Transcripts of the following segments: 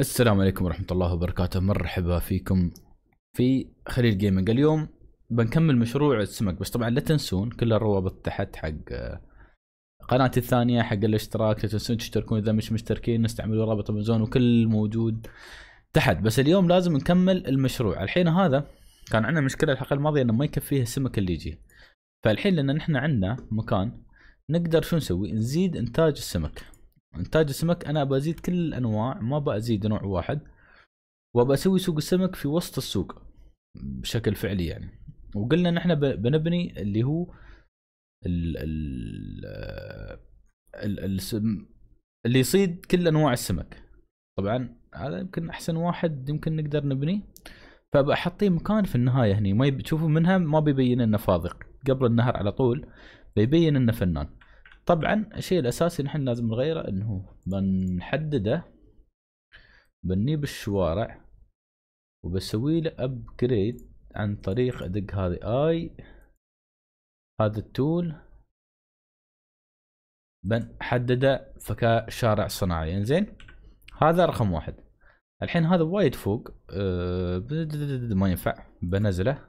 السلام عليكم ورحمة الله وبركاته مرحبا فيكم في خليل جيمنج اليوم بنكمل مشروع السمك بس طبعا لا تنسون كل الروابط تحت حق آه، قناتي الثانية حق الاشتراك لا تنسون تشتركون إذا مش مشتركين نستعملوا رابط امازون وكل موجود تحت بس اليوم لازم نكمل المشروع الحين هذا كان عندنا مشكلة الحلقة الماضية انه ما يكفيه السمك اللي يجي فالحين لان نحن عندنا مكان نقدر شو نسوي نزيد انتاج السمك انتاج السمك انا بزيد كل الانواع ما بزيد نوع واحد وبسوي سوق السمك في وسط السوق بشكل فعلي يعني وقلنا ان احنا بنبني اللي هو ال ال ال اللي يصيد كل انواع السمك طبعا هذا يمكن احسن واحد يمكن نقدر نبنيه فبحطيه مكان في النهايه هني ما تشوفوا منها ما بيبين انه فاضق قبل النهر على طول بيبين انه فنان طبعا الشيء الاساسي نحن لازم نغيره انه بنحدده بنيب الشوارع وبسوي له ابجريد عن طريق ادق هذه اي هذا التول بنحدده فكشارع صناعي انزين هذا رقم واحد الحين هذا وايد فوق آه، ما ينفع بنزله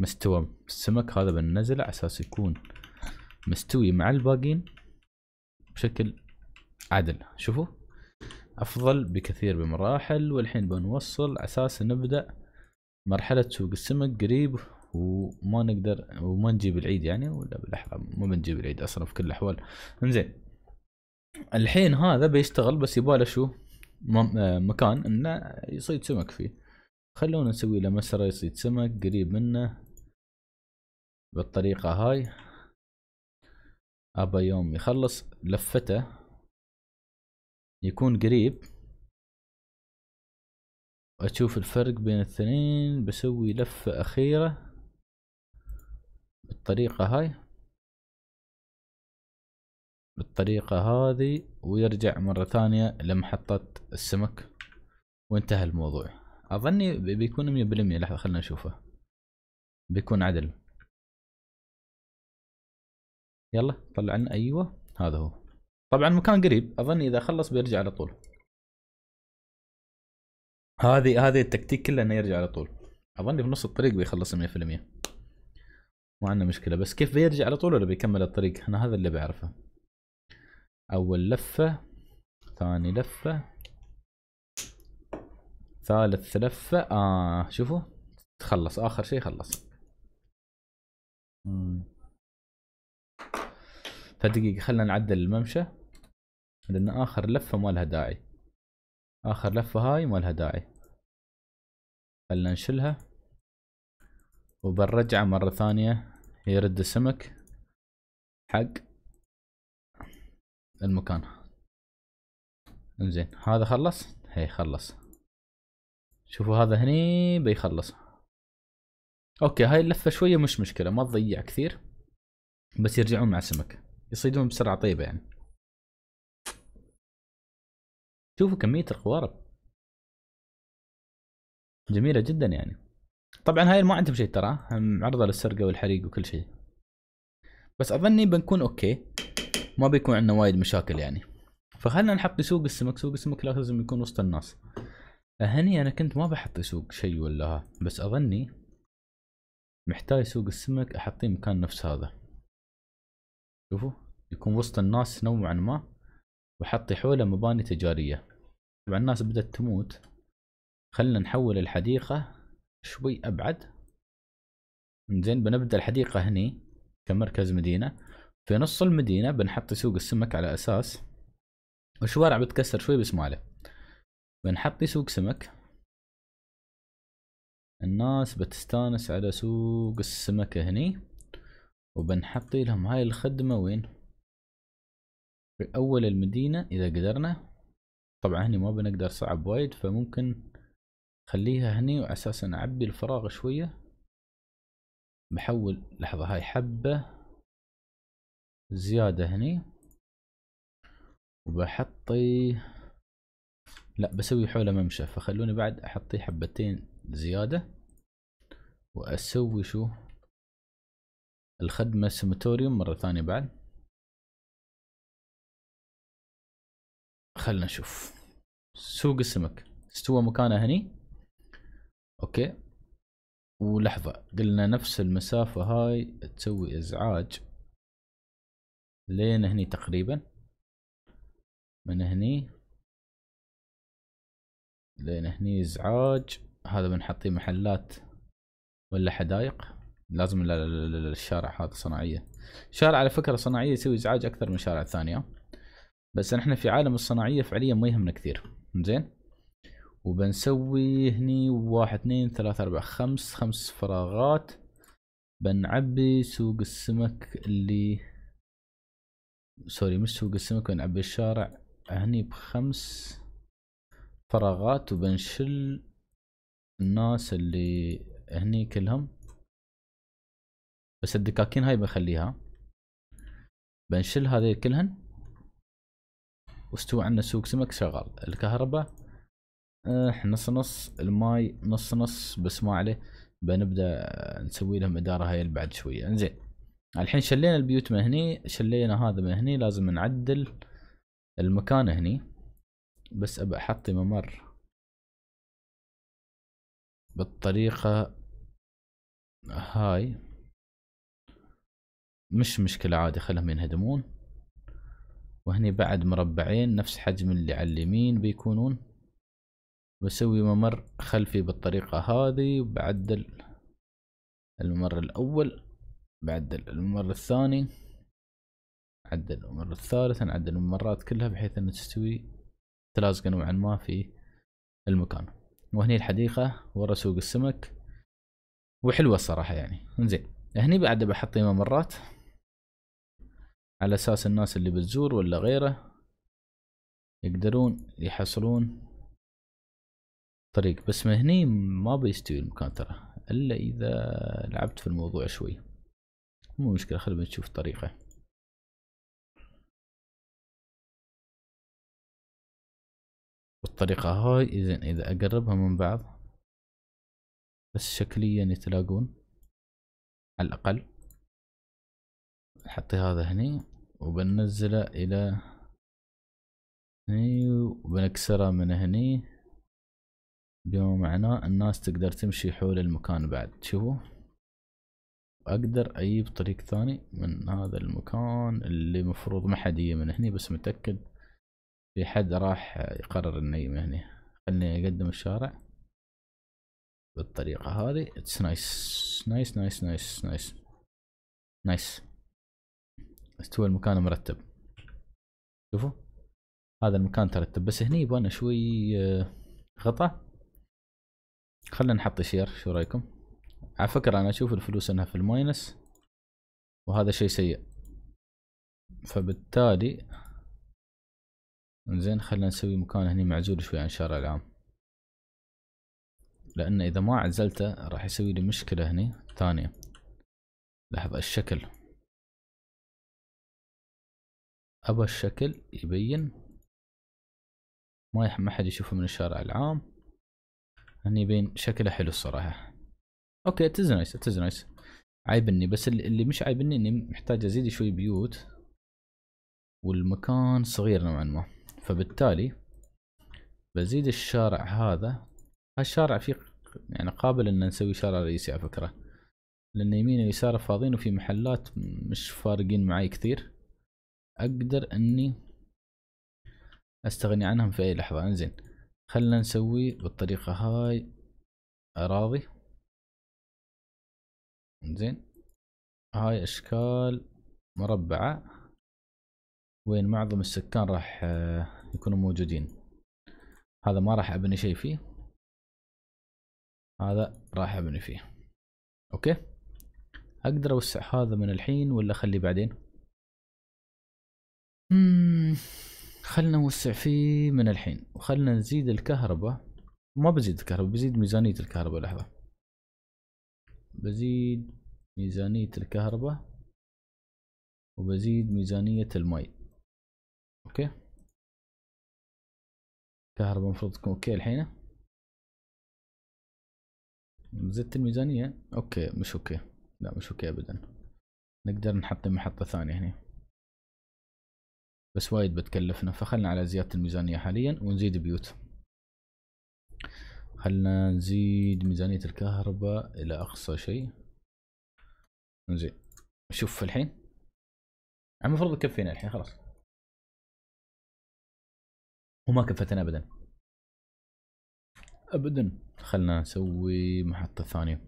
مستوى السمك هذا بننزله على اساس يكون مستوي مع الباقين بشكل عدل شوفوا افضل بكثير بمراحل والحين بنوصل اساس نبدا مرحلة سوق السمك قريب وما نقدر وما نجيب العيد يعني ولا بالاحرى ما بنجيب العيد اصلا في كل الاحوال انزين الحين هذا بيشتغل بس يباله شو آه، مكان انه يصيد سمك فيه خلونا نسوي له مسرى يصيد سمك قريب منه بالطريقة هاي أبا يوم يخلص لفته يكون قريب أشوف الفرق بين الاثنين بسوي لفة أخيرة بالطريقة هاي بالطريقة هذه ويرجع مرة ثانية لمحطة السمك وانتهى الموضوع أظني بيكون مية بالمية لحظة خلنا نشوفه بيكون عدل يلا طلع لنا ايوه هذا هو طبعا مكان قريب اظن اذا خلص بيرجع على طول هذه هذه التكتيك كله انه يرجع على طول اظن في نص الطريق بيخلص 100% ما عندنا مشكله بس كيف بيرجع على طول ولا بيكمل الطريق انا هذا اللي بعرفه اول لفه ثاني لفه ثالث لفه اه شوفوا تخلص اخر شيء خلص مم. فدقيقة خلنا نعدل الممشى لأن آخر لفة ما لها داعي آخر لفة هاي ما لها داعي خلنا نشلها وبنرجعه مرة ثانية يرد السمك حق المكان انزين هذا خلص هي خلص شوفوا هذا هني بيخلص اوكي هاي اللفة شوية مش مشكلة ما تضيع كثير بس يرجعون مع السمك يصيدون بسرعه طيبه يعني شوفوا كميه القوارب جميله جدا يعني طبعا هاي ما عندهم شيء ترى معرضه للسرقه والحريق وكل شيء بس اظني بنكون اوكي ما بيكون عندنا وايد مشاكل يعني فخلنا نحط سوق السمك سوق السمك لازم يكون وسط الناس هني انا كنت ما بحط سوق شيء ولا ها بس اظني محتاج سوق السمك احطيه مكان نفس هذا شوفوا يكون وسط الناس نوعا ما وحطي حوله مباني تجارية طبعا الناس بدأت تموت خلنا نحول الحديقة شوي أبعد زين بنبدأ الحديقة هني كمركز مدينة في نص المدينة بنحط سوق السمك على أساس الشوارع بتكسر شوي بس ماله بنحط سوق سمك الناس بتستانس على سوق السمك هني وبنحطي لهم هاي الخدمة وين في أول المدينة إذا قدرنا طبعا هني ما بنقدر صعب وايد فممكن خليها هني وأساسا أعبي الفراغ شوية بحول لحظة هاي حبة زيادة هني وبحطي لا بسوي حوله ممشى فخلوني بعد أحطي حبتين زيادة وأسوي شو الخدمة السمتوريوم مرة ثانية بعد خلنا نشوف سوق السمك استوى مكانه هني اوكي ولحظة قلنا نفس المسافة هاي تسوي ازعاج لين هني تقريبا من هني لين هني ازعاج هذا بنحطيه محلات ولا حدايق لازم الشارع هذا صناعيه شارع على فكره صناعيه يسوي ازعاج اكثر من شارع ثانيه بس احنا في عالم الصناعيه فعليا ما يهمنا كثير زين وبنسوي هني واحد اثنين ثلاثة أربعة خمس خمس فراغات بنعبي سوق السمك اللي سوري مش سوق السمك بنعبي الشارع هني بخمس فراغات وبنشل الناس اللي هني كلهم بس الدكاكين هاي بخليها بنشل هذه كلهن واستوى عندنا سوق سمك شغال الكهرباء اه نص نص الماي نص نص بس ما عليه بنبدا نسوي لهم اداره هاي بعد شويه انزين الحين شلينا البيوت من هني شلينا هذا من هني لازم نعدل المكان هني بس ابى احط ممر بالطريقه هاي مش مشكلة عادي خلهم ينهدمون وهني بعد مربعين نفس حجم اللي على اليمين بيكونون بسوي ممر خلفي بالطريقة هذه وبعدل الممر الأول بعدل الممر الثاني عدل الممر الثالث نعدل الممرات كلها بحيث أنها تستوي تلازق نوعا ما في المكان وهني الحديقة ورا سوق السمك وحلوة الصراحة يعني انزين هني بعد بحط ممرات على اساس الناس اللي بتزور ولا غيره يقدرون يحصلون طريق بس من هني ما بيستوي المكان ترى الا اذا لعبت في الموضوع شوي مو مشكلة خلينا نشوف طريقة الطريقة هاي اذا اذا اقربها من بعض بس شكليا يتلاقون على الاقل نحطي هذا هني وبننزله الى هني وبنكسره من هني بما معناه الناس تقدر تمشي حول المكان بعد شوفوا اقدر اجيب طريق ثاني من هذا المكان اللي مفروض ما حد من هني بس متأكد في حد راح يقرر انه يجي من هني خلني اقدم الشارع بالطريقة هذه اتس نايس نايس نايس نايس نايس نايس استوى المكان مرتب شوفوا هذا المكان ترتب بس هني يبغى شوي خطا آه، خلنا نحط شير شو رايكم على فكرة انا اشوف الفلوس انها في الماينس وهذا شيء سيء فبالتالي زين خلنا نسوي مكان هني معزول شوي عن الشارع العام لان اذا ما عزلته راح يسوي لي مشكلة هني ثانية لاحظ الشكل أبى الشكل يبين ما ما حد يشوفه من الشارع العام هني يبين شكله حلو الصراحة اوكي تز نايس تز نايس عايبني بس اللي مش عايبني اني محتاج ازيد شوي بيوت والمكان صغير نوعا ما فبالتالي بزيد الشارع هذا هالشارع فيه يعني قابل ان نسوي شارع رئيسي على فكرة لان يمينه ويساره فاضيين وفي محلات مش فارقين معي كثير اقدر اني استغني عنهم في اي لحظة انزين خلنا نسوي بالطريقة هاي اراضي انزين هاي اشكال مربعة وين معظم السكان راح آه، يكونوا موجودين هذا ما راح ابني شيء فيه هذا راح ابني فيه اوكي اقدر اوسع هذا من الحين ولا اخليه بعدين خلنا نوسع فيه من الحين وخلنا نزيد الكهرباء ما بزيد الكهرباء بزيد ميزانية الكهرباء لحظة بزيد ميزانية الكهرباء وبزيد ميزانية المي اوكي الكهرباء المفروض تكون اوكي الحين زدت الميزانية اوكي مش اوكي لا مش اوكي ابدا نقدر نحط محطة ثانية هنا بس وايد بتكلفنا فخلنا على زيادة الميزانية حاليا ونزيد بيوت خلنا نزيد ميزانية الكهرباء إلى أقصى شيء زين شوف الحين المفروض يكفينا الحين خلاص وما كفتنا أبدا أبدا خلنا نسوي محطة ثانية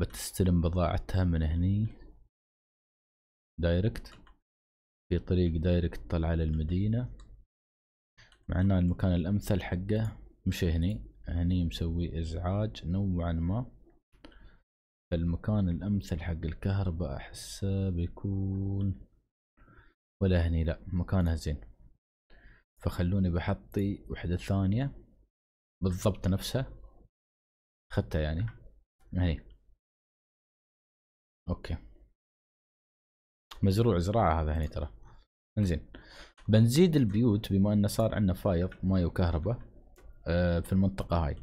بتستلم بضاعتها من هني دايركت في طريق دايركت طلع على المدينة مع ان المكان الأمثل حقه مش هني هني مسوي إزعاج نوعا ما المكان الأمثل حق الكهرباء أحسه بيكون ولا هني لا مكانها زين فخلوني بحطي وحدة ثانية بالضبط نفسها خدتها يعني هني مزروع زراعه هذا هنا ترى انزين بنزيد البيوت بما انه صار عندنا فايض ماي وكهرباء آه، في المنطقه هاي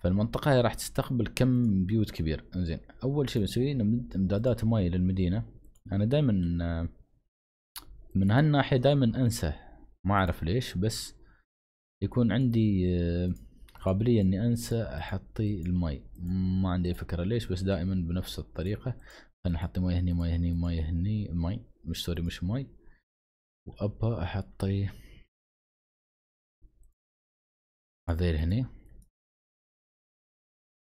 فالمنطقه هاي راح تستقبل كم بيوت كبير انزين اول شيء بنسويه نمد امدادات ماي للمدينه انا دائما آه، من هالناحيه دائما انسى ما اعرف ليش بس يكون عندي آه، قابليه اني انسى احطي الماي ما عندي فكره ليش بس دائما بنفس الطريقه احط ماي هني ماي هني ماي هني ماي مش سوري مش ماي وابا احطي هذيل هني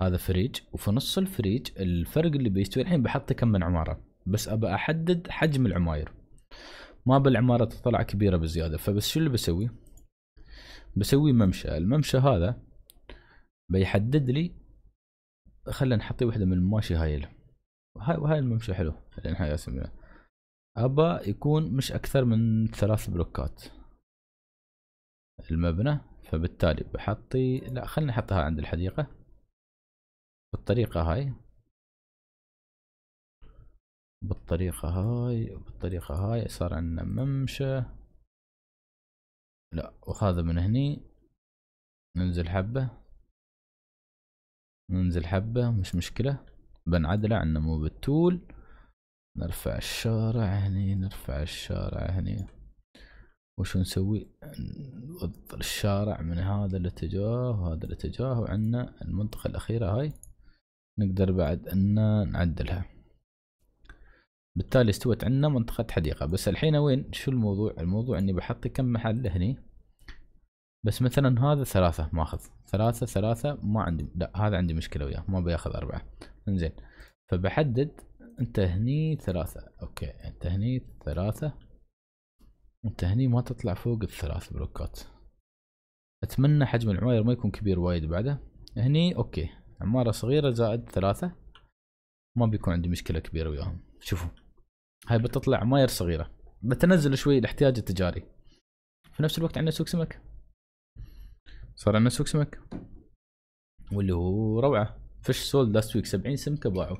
هذا فريج وفي نص الفريج الفرق اللي بيستوي الحين بحط كم من عمارة بس ابى احدد حجم العماير ما بالعمارة تطلع كبيرة بزيادة فبس شو اللي بسوي بسوي ممشى الممشى هذا بيحدد لي خلينا نحطي وحدة من الماشي هاي له وهاي وهاي الممشى حلو نحن ياسم ابى يكون مش اكثر من ثلاث بلوكات المبنى فبالتالي بحطي لا خلني احطها عند الحديقة بالطريقة هاي بالطريقة هاي بالطريقة هاي صار عندنا ممشى لا وهذا من هني ننزل حبة ننزل حبة مش مشكلة بنعدله عنا مو بالتول نرفع الشارع هني نرفع الشارع هني وشو نسوي نوضل الشارع من هذا الاتجاه وهذا الاتجاه وعنا المنطقة الأخيرة هاي نقدر بعد أن نعدلها بالتالي استوت عنا منطقة حديقة بس الحين وين شو الموضوع الموضوع اني بحط كم محل هني بس مثلا هذا ثلاثة ماخذ ثلاثة ثلاثة ما عندي لا هذا عندي مشكلة وياه ما بياخذ أربعة انزين فبحدد انت هني ثلاثة اوكي انت هني ثلاثة انت هني ما تطلع فوق الثلاث بلوكات اتمنى حجم العماير ما يكون كبير وايد بعده هني اوكي عمارة صغيرة زائد ثلاثة ما بيكون عندي مشكلة كبيرة وياهم شوفوا هاي بتطلع عماير صغيرة بتنزل شوي الاحتياج التجاري في نفس الوقت عندنا سوق سمك صار عندنا سوق سمك واللي هو روعة فش سولد لاست ويك 70 سمكه باعوا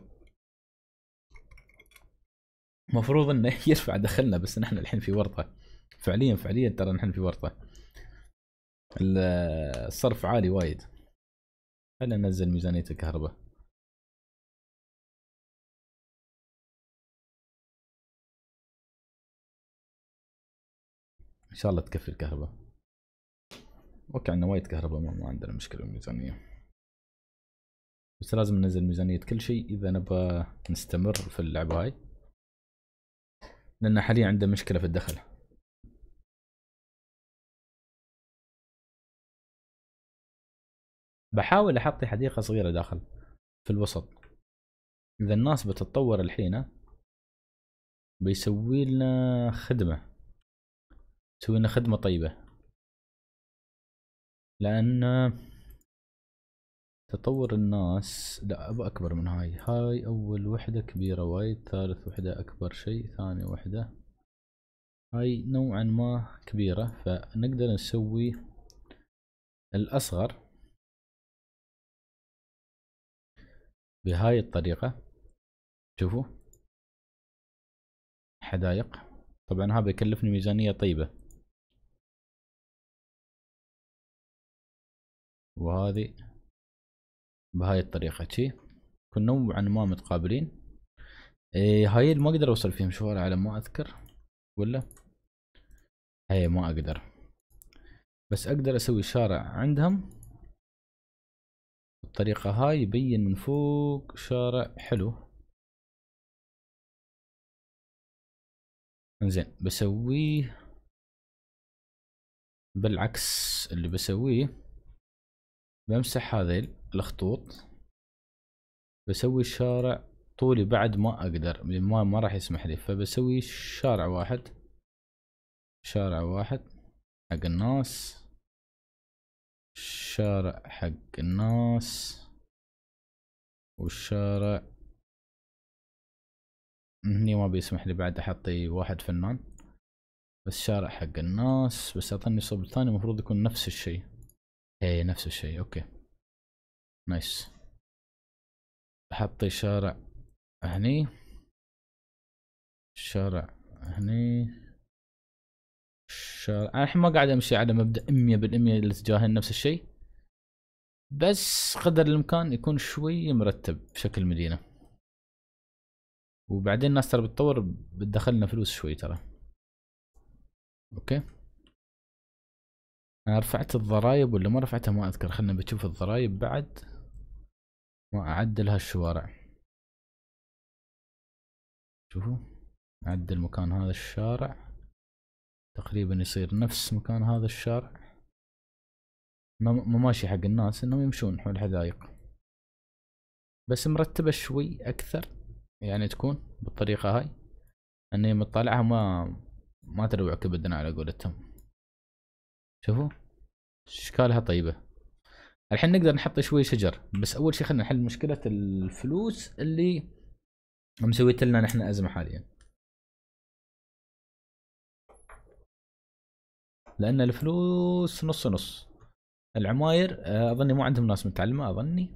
المفروض انه يرفع دخلنا بس نحن الحين في ورطه فعليا فعليا ترى نحن في ورطه الصرف عالي وايد خلينا ننزل ميزانيه الكهرباء ان شاء الله تكفي الكهرباء اوكي عندنا وايد كهرباء ما عندنا مشكله بالميزانيه بس لازم ننزل ميزانية كل شيء إذا نبغى نستمر في اللعبة هاي لأن حاليا عنده مشكلة في الدخل بحاول أحطي حديقة صغيرة داخل في الوسط إذا الناس بتتطور الحين بيسوي لنا خدمة يسوي لنا خدمة طيبة لأن تطور الناس لا ابو اكبر من هاي هاي اول وحده كبيره وايد ثالث وحده اكبر شيء ثاني وحده هاي نوعا ما كبيره فنقدر نسوي الاصغر بهاي الطريقه شوفوا حدائق طبعا هذا بيكلفني ميزانيه طيبه وهذه بهاي الطريقه شي كنا نوعا يعني ما متقابلين إيه هاي ما اقدر اوصل فيهم شوارع على ما اذكر ولا هاي ما اقدر بس اقدر اسوي شارع عندهم بالطريقة هاي يبين من فوق شارع حلو انزين بسويه بالعكس اللي بسويه بمسح هذيل الخطوط بسوي الشارع طولي بعد ما اقدر ما ما راح يسمح لي فبسوي شارع واحد شارع واحد حق الناس شارع حق الناس والشارع هني ما بيسمح لي بعد احطي واحد فنان بس شارع حق الناس بس اعطاني صوب ثاني المفروض يكون نفس الشيء اي نفس الشيء اوكي نايس بحط شارع هني شارع هني شارع انا الحين ما قاعد امشي على مبدا 100% الاتجاهين نفس الشيء بس قدر الامكان يكون شوي مرتب بشكل مدينه وبعدين الناس ترى بتطور بتدخلنا فلوس شوي ترى اوكي انا رفعت الضرايب ولا ما رفعتها ما اذكر خلنا بنشوف الضرايب بعد واعدل هالشوارع شوفوا اعدل مكان هذا الشارع تقريبا يصير نفس مكان هذا الشارع مماشي حق الناس انهم يمشون حول الحدائق بس مرتبة شوي اكثر يعني تكون بالطريقة هاي اني مطالعها ما ما تروع كبدنا على قولتهم شوفوا اشكالها طيبة الحين نقدر نحط شوي شجر بس اول شيء خلينا نحل مشكله الفلوس اللي مسويت لنا نحن ازمه حاليا لان الفلوس نص نص العماير آه، اظني مو عندهم ناس متعلمه اظني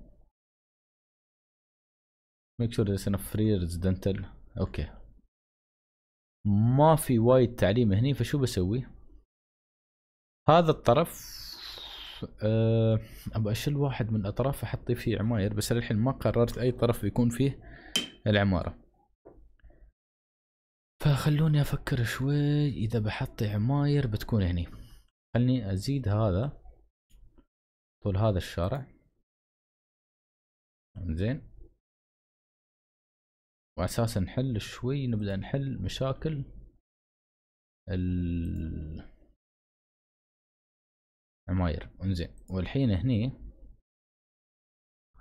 ميك شور ذس فري ريزدنتال اوكي ما في وايد تعليم هني فشو بسوي هذا الطرف أه ابى اشيل واحد من اطرافه احط فيه عماير بس للحين ما قررت اي طرف بيكون فيه العمارة فخلوني افكر شوي اذا بحط عماير بتكون هني خلني ازيد هذا طول هذا الشارع زين وعساس نحل شوي نبدأ نحل مشاكل ال عماير انزين والحين هني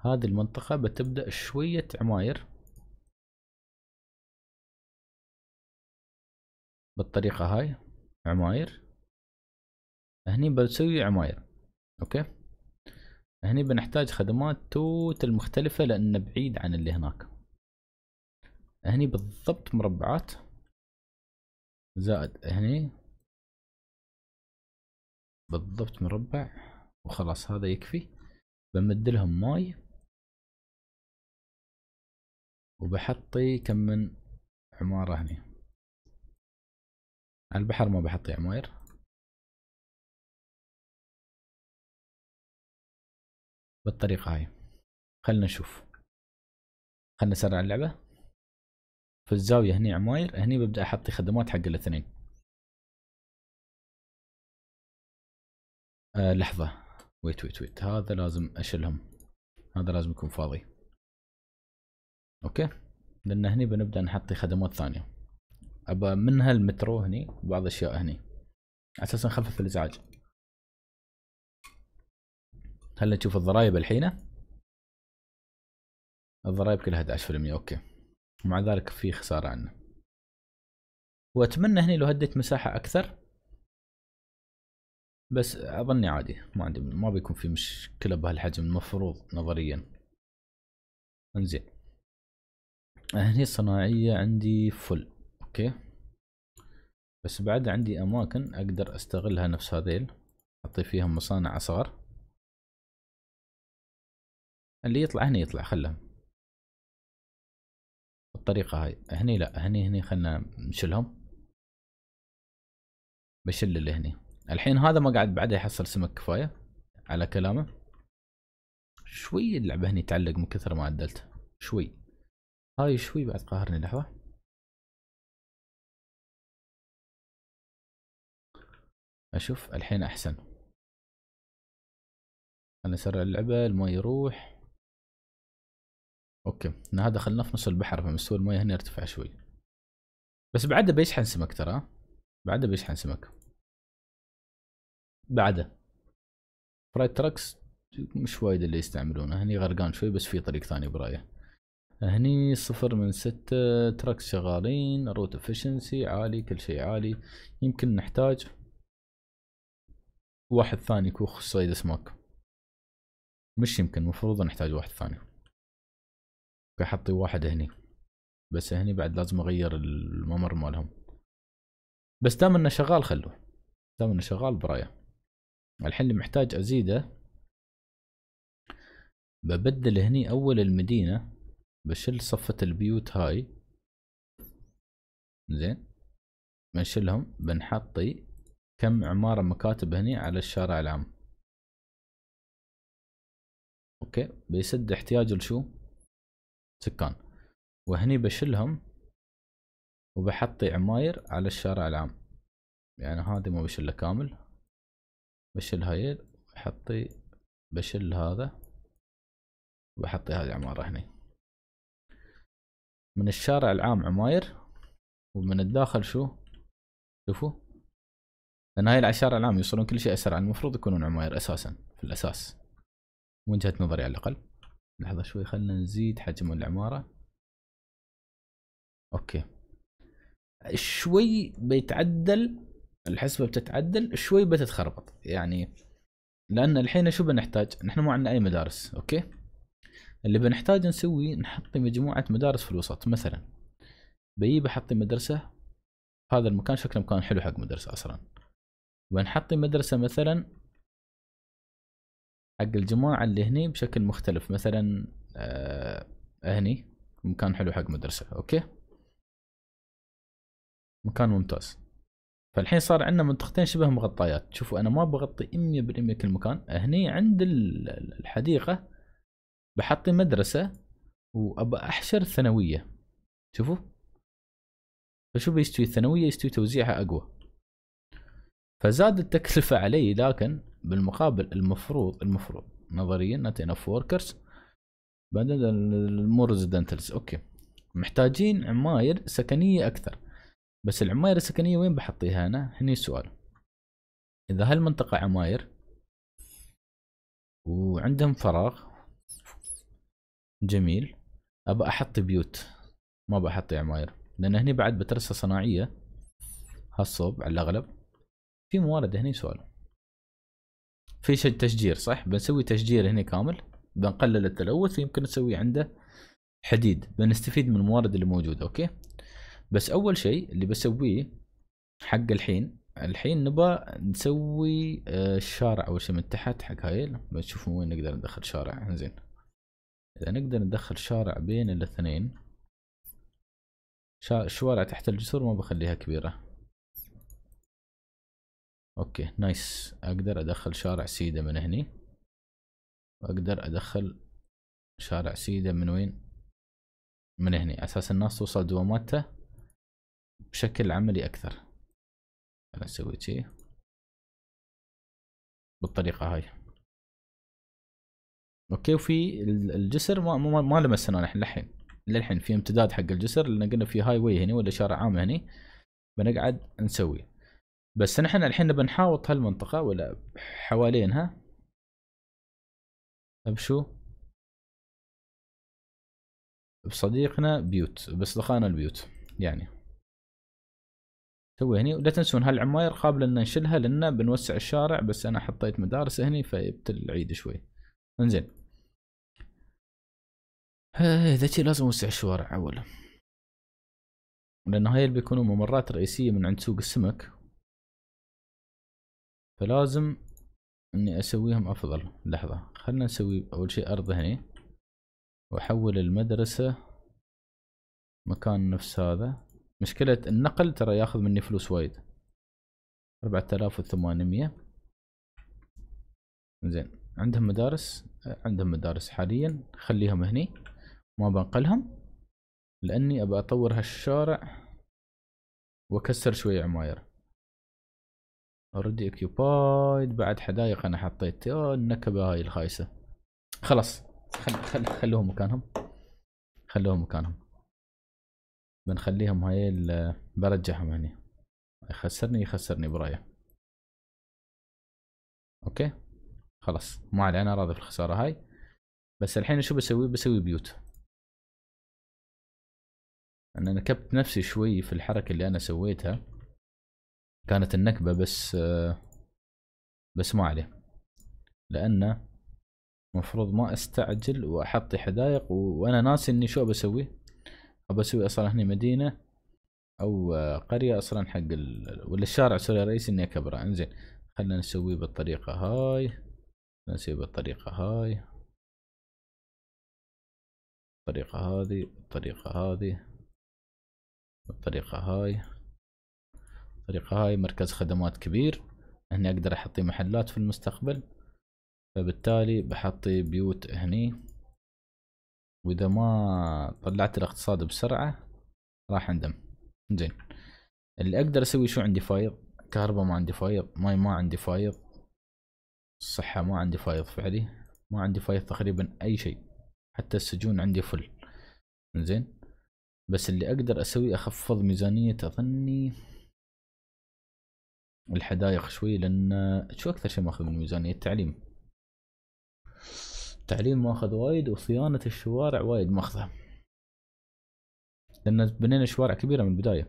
هذه المنطقة بتبدأ شوية عماير بالطريقة هاي عماير هني بسوي عماير اوكي هني بنحتاج خدمات توت المختلفة لان بعيد عن اللي هناك هني بالضبط مربعات زائد هني بالضبط مربع وخلاص هذا يكفي بمد لهم ماي وبحطي كم من عمارة هني على البحر ما بحطي عماير بالطريقة هاي خلنا نشوف خلنا نسرع اللعبة في الزاوية هني عماير هني ببدأ أحطي خدمات حق الاثنين آه لحظة ويت ويت ويت هذا لازم اشيلهم هذا لازم يكون فاضي اوكي لان هني بنبدا نحط خدمات ثانية ابى منها المترو هني وبعض الاشياء هني اساسا نخفف الازعاج هل نشوف الضرايب الحين الضرايب كلها 11% اوكي مع ذلك في خسارة عنا واتمنى هني لو هديت مساحة اكثر بس اظني عادي ما عندي ما بيكون في مشكله بهالحجم المفروض نظريا انزين هني الصناعيه عندي فل اوكي بس بعد عندي اماكن اقدر استغلها نفس هذيل اعطي فيها مصانع اصغر اللي يطلع هني يطلع خله بالطريقه هاي هني لا هني هني خلنا نشلهم بشل اللي هني الحين هذا ما قاعد بعده يحصل سمك كفايه على كلامه شوي اللعبه هني تعلق من كثر ما عدلت شوي هاي شوي بعد قاهرني لحظه اشوف الحين احسن انا اسرع اللعبه الماي يروح اوكي ان هذا خلنا في نص البحر فمستوى الماي هنا ارتفع شوي بس بعده بيشحن سمك ترى بعده بيشحن سمك بعده فرايد تراكس مش وايد اللي يستعملونه هني غرقان شوي بس في طريق ثاني برايه هني صفر من ستة تراكس شغالين روت افشنسي عالي كل شيء عالي يمكن نحتاج واحد ثاني كوخ صيد اسماك مش يمكن مفروض نحتاج واحد ثاني بحطي واحد هني بس هني بعد لازم اغير الممر مالهم بس دام انه شغال خلوه دام انه شغال برايه الحين اللي محتاج ازيده ببدل هني اول المدينة بشل صفة البيوت هاي زين بنشلهم بنحطي كم عمارة مكاتب هني على الشارع العام اوكي بيسد احتياج لشو سكان وهني بشلهم وبحطي عماير على الشارع العام يعني هذه ما بشله كامل بشيل هاي وحطي بشيل هذا وبحطي هذه عمارة هني من الشارع العام عماير ومن الداخل شو شوفوا لان هاي الشارع العام يوصلون كل شيء اسرع المفروض يكونون عماير اساسا في الاساس من وجهة نظري على الاقل لحظة شوي خلنا نزيد حجم العمارة اوكي شوي بيتعدل الحسبه بتتعدل شوي بتتخربط يعني لان الحين شو بنحتاج نحن ما عندنا اي مدارس اوكي اللي بنحتاج نسوي نحط مجموعه مدارس في الوسط مثلا بجيب بحط مدرسه هذا المكان شكله مكان حلو حق مدرسه اصلا بنحط مدرسه مثلا حق الجماعه اللي هني بشكل مختلف مثلا آه هني مكان حلو حق مدرسه اوكي مكان ممتاز فالحين صار عندنا منطقتين شبه مغطيات شوفوا انا ما بغطي 100% كل مكان هني عند الحديقه بحطي مدرسه وابى احشر ثانويه شوفوا فشو بيستوي الثانويه يستوي توزيعها اقوى فزاد التكلفه علي لكن بالمقابل المفروض المفروض نظريا نت انف وركرز بعدين المور اوكي محتاجين عماير سكنيه اكثر بس العماير السكنية وين بحطيها أنا؟ هني السؤال إذا هالمنطقة عماير وعندهم فراغ جميل أبى أحط بيوت ما بحط عماير لأن هني بعد بترسة صناعية هالصوب على الأغلب في موارد هني سؤال في شيء تشجير صح بنسوي تشجير هني كامل بنقلل التلوث ويمكن نسوي عنده حديد بنستفيد من الموارد اللي موجوده اوكي بس اول شيء اللي بسويه حق الحين الحين نبى نسوي آه، الشارع اول شيء من تحت حق هايل بنشوف وين نقدر ندخل شارع زين اذا نقدر ندخل شارع بين الاثنين شوارع تحت الجسور ما بخليها كبيرة اوكي نايس اقدر ادخل شارع سيدة من هني واقدر ادخل شارع سيدة من وين من هني اساس الناس توصل دواماتها بشكل عملي اكثر انا اسوي شيء بالطريقه هاي اوكي وفي الجسر ما ما, ما لمسنا نحن للحين للحين في امتداد حق الجسر لان قلنا في هاي واي هنا ولا شارع عام هنا بنقعد نسوي بس نحن الحين بنحاوط هالمنطقه ولا حوالينها بشو بصديقنا بيوت باصدقائنا البيوت يعني سوي هني ولا تنسون هالعماير قابله ان نشلها لان بنوسع الشارع بس انا حطيت مدارس هني فجبت العيد شوي انزين آه، شي لازم اوسع الشوارع اولا لان هاي اللي بيكونوا ممرات رئيسيه من عند سوق السمك فلازم اني اسويهم افضل لحظه خلنا نسوي اول شيء ارض هني واحول المدرسه مكان نفس هذا مشكلة النقل ترى ياخذ مني فلوس وايد أربعة آلاف وثمانمية زين عندهم مدارس عندهم مدارس حاليا خليهم هني ما بنقلهم لأني أبى أطور هالشارع وأكسر شوية عماير اوريدي اوكيوبايد بعد حدايق انا حطيت يا النكبه هاي الخايسه خلاص خل خل خلوهم مكانهم خلوهم مكانهم بنخليهم هاي برجعهم هني يخسرني يخسرني برايه اوكي خلاص ما علي انا راضي في الخساره هاي بس الحين شو بسوي بسوي بيوت انا نكبت نفسي شوي في الحركه اللي انا سويتها كانت النكبه بس بس ما عليه لانه المفروض ما استعجل واحط حدائق وانا ناسي اني شو بسوي ابى اسوي اصلا هنا مدينه او قريه اصلا حق ال... ولا الشارع سوري رئيسي اني اكبره انزين خلنا نسويه بالطريقه هاي نسويه بالطريقه هاي الطريقه هذه الطريقه هذه الطريقه هاي الطريقه هاي مركز خدمات كبير هني اقدر احطي محلات في المستقبل فبالتالي بحطي بيوت هني واذا ما طلعت الاقتصاد بسرعه راح اندم زين اللي اقدر اسوي شو عندي فايض كهرباء ما عندي فايض ماي ما عندي فايض الصحة ما عندي فايض فعلي ما عندي فايض تقريبا اي شيء حتى السجون عندي فل زين بس اللي اقدر اسوي اخفض ميزانية اظني الحدائق شوي لان شو اكثر شيء ماخذ من الميزانية التعليم التعليم ماخذ وايد وصيانة الشوارع وايد ماخذة لأن بنينا شوارع كبيرة من البداية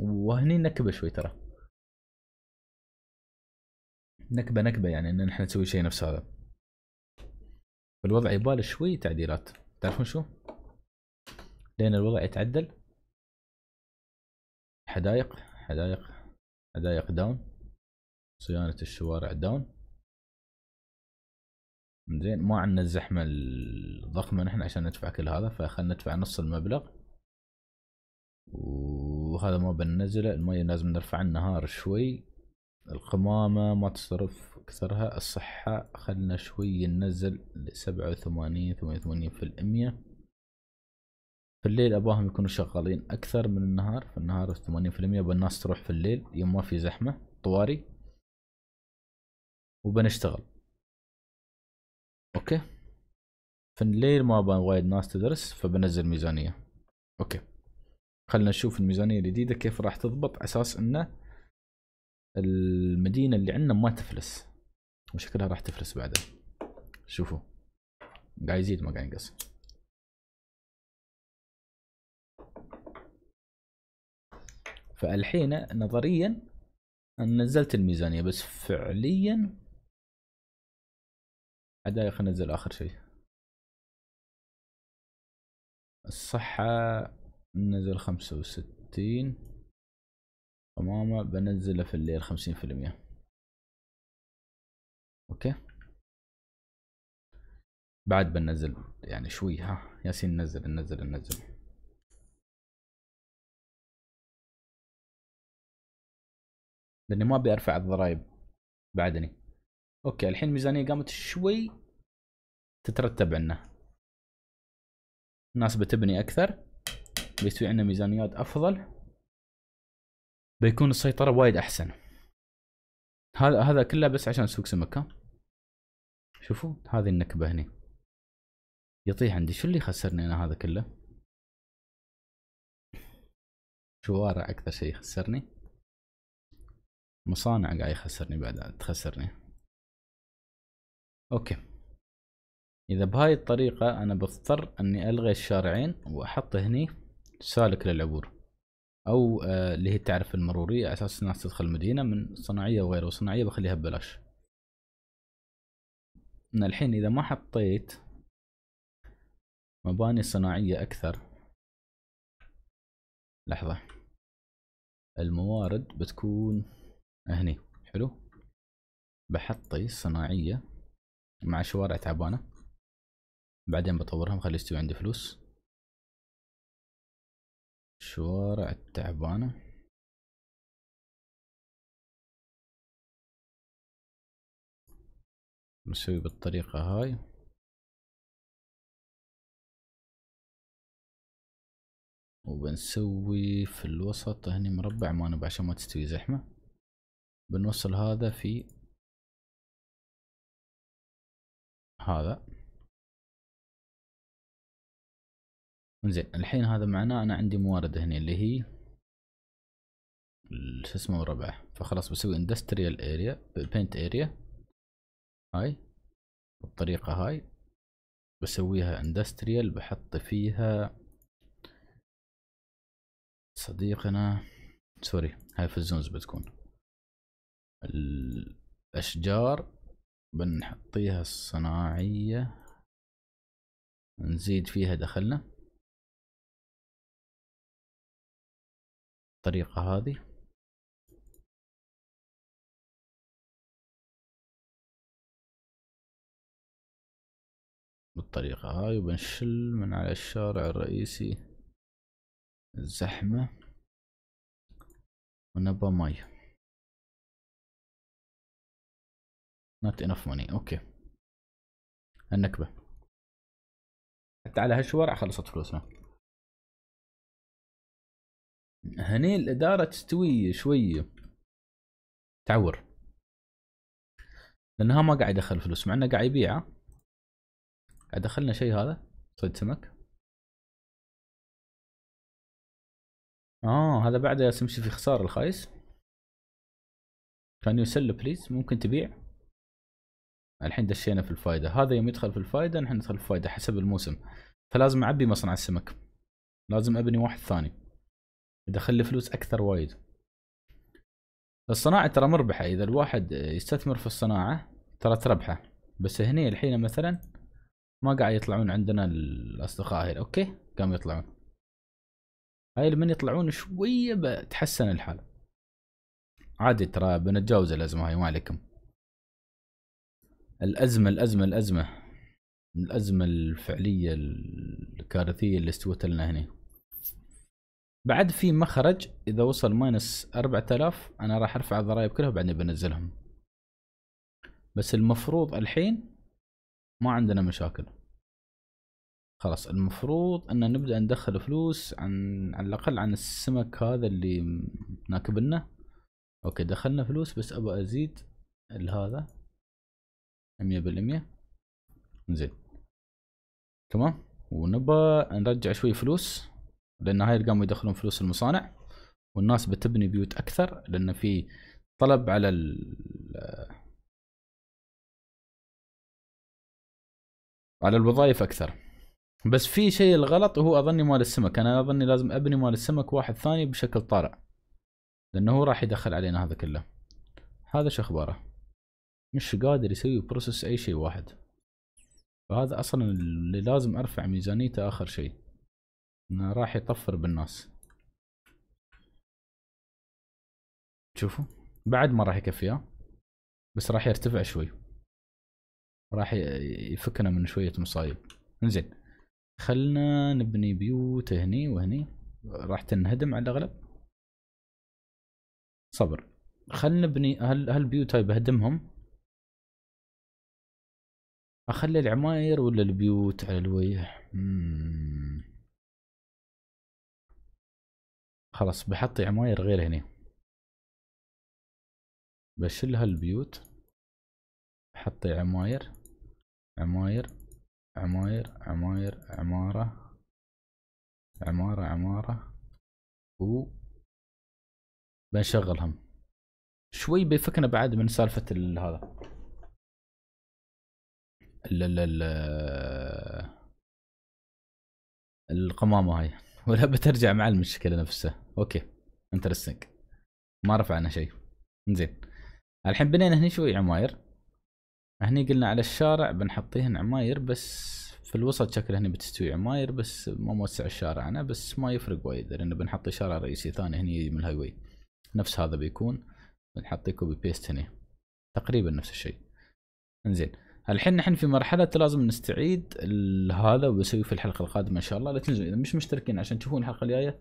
وهني نكبة شوي ترى نكبة نكبة يعني إن احنا نسوي شيء نفس هذا الوضع يباله شوي تعديلات تعرفون شو؟ لين الوضع يتعدل حدايق حدايق حدايق داون صيانة الشوارع داون زين ما عندنا الزحمه الضخمه نحن عشان ندفع كل هذا فخلنا ندفع نص المبلغ وهذا ما بننزله المي لازم نرفع النهار شوي القمامة ما تصرف أكثرها الصحة خلنا شوي ننزل لسبعة وثمانين ثمانية وثمانين في المية في الليل أباهم يكونوا شغالين أكثر من النهار في النهار ثمانين في المية بالناس تروح في الليل يوم ما في زحمة طواري وبنشتغل اوكي في الليل ما ابغى وايد ناس تدرس فبنزل ميزانيه اوكي خلنا نشوف الميزانيه الجديده كيف راح تضبط اساس انه المدينه اللي عندنا ما تفلس وشكلها راح تفلس بعدها شوفوا قاعد يزيد ما قاعد ينقص فالحين نظريا نزلت الميزانيه بس فعليا الحدائق خلينا ننزل اخر شيء الصحة ننزل خمسة وستين تماما بنزله في الليل خمسين في المية اوكي بعد بنزل يعني شوي ها ياسين ننزل ننزل ننزل لاني ما ابي ارفع الضرايب بعدني اوكي الحين الميزانيه قامت شوي تترتب عنا الناس بتبني اكثر بيسوي عنا ميزانيات افضل بيكون السيطره وايد احسن هذا هذا كله بس عشان سوق سمكه شوفوا هذه النكبه هني يطيح عندي شو اللي خسرني انا هذا كله شوارع اكثر شيء يخسرني مصانع قاعد يخسرني بعد تخسرني اوكي اذا بهاي الطريقة انا بضطر اني الغي الشارعين واحط هني سالك للعبور او آه اللي هي تعرف المرورية اساس الناس تدخل المدينة من صناعية وغيره وصناعية بخليها ببلاش من الحين اذا ما حطيت مباني صناعية اكثر لحظة الموارد بتكون هني حلو بحطي صناعية مع شوارع تعبانة بعدين بطورها مخلي يستوي عندي فلوس شوارع تعبانة نسوي بالطريقة هاي وبنسوي في الوسط هني مربع ما نبى عشان ما تستوي زحمة بنوصل هذا في هذا زين الحين هذا معناه انا عندي موارد هنا اللي هي شو اسمه مربع فخلاص بسوي اندستريال اريا بينت اريا هاي بالطريقه هاي بسويها اندستريال بحط فيها صديقنا سوري هاي في الزونز بتكون الاشجار بنحطيها الصناعية نزيد فيها دخلنا الطريقة هذه بالطريقة هاي وبنشل من على الشارع الرئيسي الزحمة ونبى مي not enough money اوكي النكبة حتى على هالشوارع خلصت فلوسنا هني الإدارة تستوي شوية تعور لأنها ما قاعد يدخل فلوس مع إنه قاعد يبيعه قاعد دخلنا شيء هذا صيد سمك آه هذا بعده يمشي في خسارة الخايس كان يسل بليز ممكن تبيع الحين دشينا في الفائده هذا يوم يدخل في الفائده نحن ندخل في الفائده حسب الموسم فلازم اعبي مصنع السمك لازم ابني واحد ثاني يدخل لي فلوس اكثر وايد الصناعه ترى مربحه اذا الواحد يستثمر في الصناعه ترى تربحه بس هني الحين مثلا ما قاعد يطلعون عندنا الاصدقاء هاي اوكي قاموا يطلعون هاي لمن يطلعون شويه بتحسن الحال عادي ترى بنتجاوز الأزمة هاي ما عليكم الأزمة الأزمة الأزمة الأزمة الفعلية الكارثية اللي استوت لنا هنا بعد في مخرج إذا وصل ماينس 4000 أنا راح أرفع الضرائب كلها وبعدين بنزلهم بس المفروض الحين ما عندنا مشاكل خلاص المفروض ان نبدا ندخل فلوس عن على الاقل عن السمك هذا اللي ناكبنا اوكي دخلنا فلوس بس ابى ازيد هذا مية بالمية زين تمام ونبى نرجع شوي فلوس لان هاي قاموا يدخلون فلوس المصانع والناس بتبني بيوت اكثر لان في طلب على ال على الوظائف اكثر بس في شيء الغلط وهو اظني مال السمك انا اظني لازم ابني مال السمك واحد ثاني بشكل طارئ لانه هو راح يدخل علينا هذا كله هذا شو اخباره مش قادر يسوي بروسس اي شيء واحد فهذا اصلا اللي لازم ارفع ميزانيته اخر شيء انه راح يطفر بالناس شوفوا بعد ما راح يكفيها بس راح يرتفع شوي راح يفكنا من شوية مصايب انزين خلنا نبني بيوت هني وهني راح تنهدم على الاغلب صبر خلنا نبني هل هالبيوت هاي بهدمهم اخلي العماير ولا البيوت على الوجه خلاص بحط عماير غير هنا بشيل هالبيوت بحط عماير عماير عماير عماير عمارة عمارة عمارة و بنشغلهم شوي بيفكنا بعد من سالفة هذا القمامه هاي ولا بترجع مع المشكله نفسها اوكي انترستنج ما رفعنا شيء زين الحين بنينا هني شوي عماير هني قلنا على الشارع بنحطيهن عماير بس في الوسط شكله هني بتستوي عماير بس ما موسع الشارع انا بس ما يفرق وايد لان بنحط شارع رئيسي ثاني هني من الهاي واي نفس هذا بيكون بنحط كوبي بيست هني تقريبا نفس الشيء انزين الحين نحن في مرحلة لازم نستعيد هذا وبسوي في الحلقة القادمة ان شاء الله لا تنسوا اذا مش مشتركين عشان تشوفون الحلقة الجاية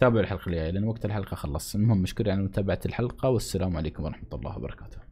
تابعوا الحلقة الجاية لان وقت الحلقة خلص المهم مشكور على متابعة الحلقة والسلام عليكم ورحمة الله وبركاته